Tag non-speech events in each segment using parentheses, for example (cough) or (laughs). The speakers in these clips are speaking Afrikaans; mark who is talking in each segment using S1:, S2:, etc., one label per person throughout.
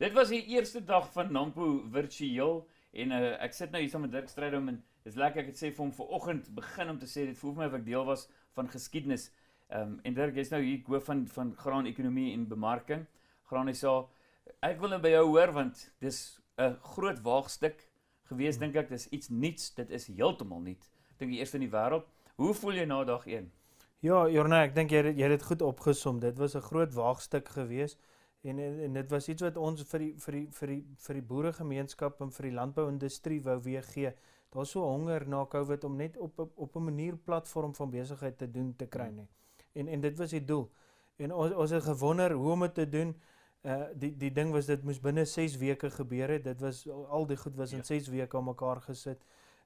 S1: Dit was die eerste dag van Nampo virtueel en uh, ek sit nou hier saam met Dirk Strydom en dis lekker ek het sê vir hom vanoggend begin om te sê dit voel vir my of ek deel was van geskiedenis. Ehm um, en Dirk jy's nou hier hoof van van graan ekonomie en bemarking. Graan hy sê ek wil net nou by jou hoor want dis 'n groot waagstuk gewees dink ek dis iets nuuts dit is heeltemal nuut dink die eerste in die wêreld hoe voel jy na dag 1 ja
S2: jorne ek dink jy het, jy het dit goed opgesom dit was 'n groot waagstuk geweest En, en en dit was iets wat ons vir die vir die vir die vir die boeregemeenskap en vir die landbouindustrie wou weer gee. Daar's so honger na COVID om net op op 'n manier platform van besigheid te doen te kry mm. nie. En en dit was die doel. En ons ons het gewonder hoe om dit te doen. Uh die die ding was dit moes binne 6 weke gebeur het. Dit was al die goed was in 6 ja. weke aan mekaar gesit.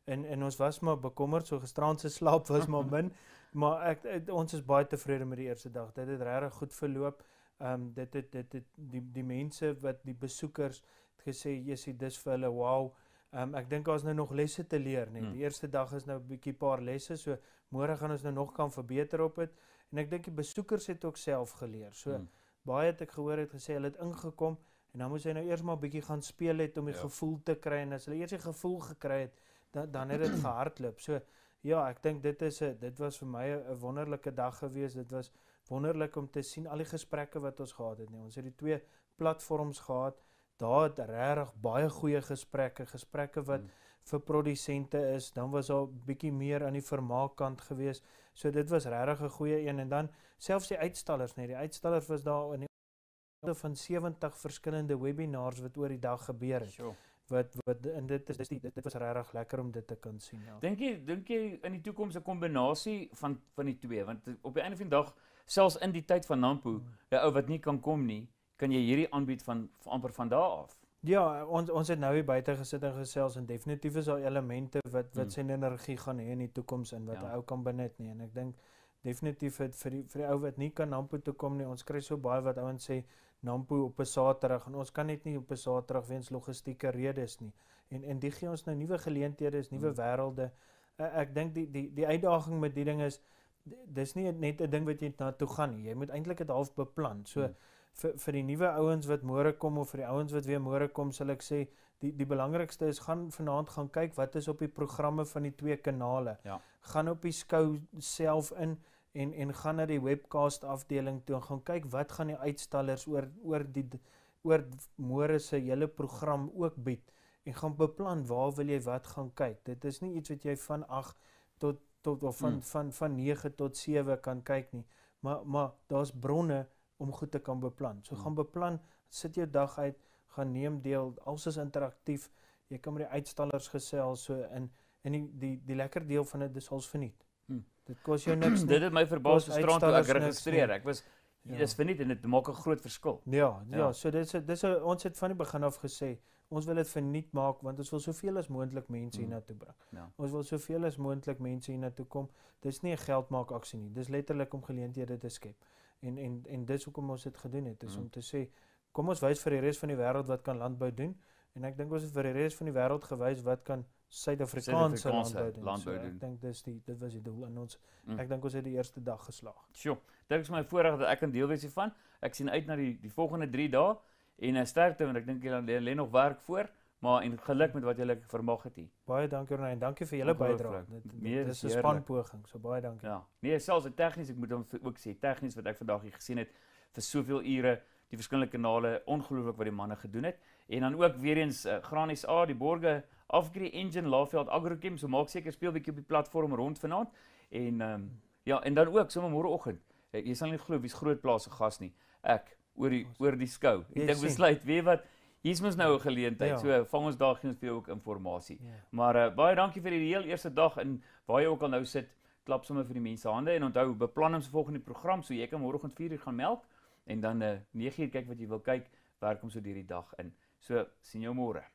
S2: En en ons was maar bekommerd so gisterand se slaap was maar min, (laughs) maar ek, ek ons is baie tevrede met die eerste dag. Dit het regtig goed verloop ehm um, dit het dit het die die mense wat die besoekers het gesê Jesusie dis vir hulle wow. Ehm um, ek dink daar's nou nog lesse te leer net. Hmm. Die eerste dag is nou 'n bietjie paar lesse, so môre gaan ons nou nog kan verbeter op dit. En ek dink die besoekers het ook self geleer. So hmm. baie het ek gehoor het gesê hulle het ingekom en dan moes hy nou eers maar 'n bietjie gaan speel het om die ja. gevoel te kry en as hulle eers die gevoel gekry het, dan dan het dit (clears throat) gehardloop. So ja, ek dink dit is 'n dit was vir my 'n wonderlike dag gewees. Dit was wonderlik om te sien al die gesprekke wat ons gehad het nie. Ons het die twee platforms gehad. Daar het regtig baie goeie gesprekke, gesprekke wat hmm. vir produsente is. Dan was daar 'n bietjie meer aan die vermaakkant geweest. So dit was regtig 'n goeie een en dan selfs die uitstallers net. Die uitstallers was daar in die van 70 verskillende webinars wat oor die dag gebeur het. Sure wat wat in dit is die, dit was regtig lekker om dit te kan sien ja.
S1: Dink jy dink jy in die toekoms 'n kombinasie van van die twee want op die einde van die dag selfs in die tyd van Nampo, 'n hmm. ou wat nie kan kom nie, kan jy hierdie aanbied van amper van daar af.
S2: Ja, ons ons het nou hier buite gesit en gesels en definitief is daar elemente wat wat hmm. sy energie gaan hê in die toekoms en wat ja. ou kan benut nie en ek dink definitief het vir die vir die ou wat nie kan Nampo toe kom nie, ons kry so baie wat ouens sê Nampo op 'n Saterdag en ons kan net nie op 'n Saterdag weens logistieke redes nie. En en dit gee ons nou nuwe geleenthede, nuwe hmm. wêrelde. Eh, ek dink die die die uitdaging met die ding is dis nie net 'n ding wat jy na toe gaan nie. Jy moet eintlik dit half beplan. So hmm. vir vir die nuwe ouens wat môre kom of vir die ouens wat weer môre kom, sal ek sê die die belangrikste is gaan vanaand gaan kyk wat is op die programme van die twee kanale. Ja. Gaan op die skou self in en en gaan na die webcast afdeling toe gaan kyk wat gaan die uitstallers oor oor die oor môre se hele program ook bied en gaan beplan waar wil jy wat gaan kyk dit is nie iets wat jy van 8 tot tot of van hmm. van van 9 tot 7 kan kyk nie. Maar maar daar's bronne om goed te kan beplan. So hmm. gaan beplan, sit jou dag uit, gaan neem deel. Alles is interaktief. Jy kan met die uitstallers gesels so in in die die die lekker deel van mm. dit is alsvernuut. Hmm. Dit kos jou niks. (clears throat) dit het my verbaas gestrand toe ek geregistreer. Ek was
S1: Ja. Dis vir net en dit maak 'n groot verskil. Ja, ja, ja
S2: so dit is dis a, ons het van die begin af gesê, ons wil dit verniet maak want ons wil soveel as moontlik mense hmm. hiernatoe bring. Ja. Ons wil soveel as moontlik mense hiernatoe kom. Dis nie 'n geld maak aksie nie. Dis letterlik om geleenthede te skep. En en en dis hoekom ons dit gedoen het, is hmm. om te sê, kom ons wys vir die res van die wêreld wat kan landbou doen en ek dink ons het vir die res van die wêreld gewys wat kan Suid-Afrikaanse landbou doen. So, ek dink dis die dit was die doel en ons mm. ek dink ons het die eerste dag geslaag.
S1: Sjoe, dit is my voorreg dat ek kan deel wees hiervan. Ek sien uit na die die volgende 3 dae en sterkte want ek dink julle lê nog werk voor, maar en geluk met wat julle vermag het hier.
S2: Baie dankie Ronnie en dankie vir julle bydrae. Dit nee, is 'n span poging. So baie dankie.
S1: Ja. Nee, selfs die tegnies, ek moet hom ook sê, tegnies wat ek vandag hier gesien het vir soveel ure, die verskillende kanale, ongelooflik wat die manne gedoen het. En dan ook weer eens uh, eh, Graan SA, die Borge Afgri Engine, Laveld Agrochem. So maak seker speel 'n bietjie op die platform rond vanaand. En ehm um, ja, en dan ook sommer môreoggend. Uh, jy sal nie glo wie's groot plaas se gas nie. Ek oor die oor die skou. Ek dink besluit, weet wat Hier is mos nou 'n geleentheid. Ja. So vang ons daar geen vir jou ook inligting. Ja. Maar uh, baie dankie vir die heel eerste dag en waar jy ook al nou sit, klap sommer vir die mense hande en onthou beplan ons volgende program so jy kan môreoggend 4:00 gaan melk en dan 9:00 uh, kyk wat jy wil kyk, werk ons so deur die dag in. So sien jou môre.